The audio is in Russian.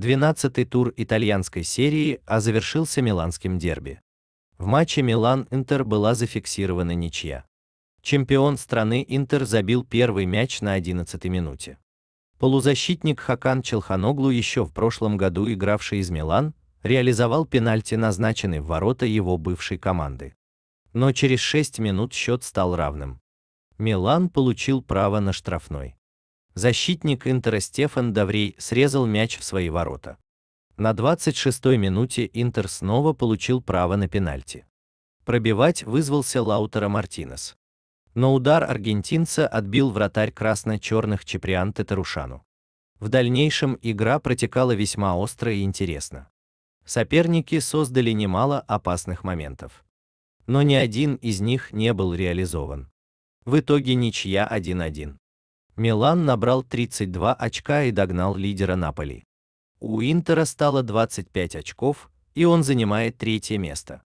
12-й тур итальянской серии А завершился миланским дерби. В матче Милан-Интер была зафиксирована ничья. Чемпион страны Интер забил первый мяч на 11-й минуте. Полузащитник Хакан Челханоглу, еще в прошлом году игравший из Милан, реализовал пенальти, назначенный в ворота его бывшей команды. Но через 6 минут счет стал равным. Милан получил право на штрафной. Защитник Интера Стефан Даврей срезал мяч в свои ворота. На 26-й минуте Интер снова получил право на пенальти. Пробивать вызвался Лаутера Мартинес. Но удар аргентинца отбил вратарь красно-черных Чеприан Тарушану. В дальнейшем игра протекала весьма остро и интересно. Соперники создали немало опасных моментов. Но ни один из них не был реализован. В итоге ничья 1-1. Милан набрал 32 очка и догнал лидера Наполи. У Интера стало 25 очков, и он занимает третье место.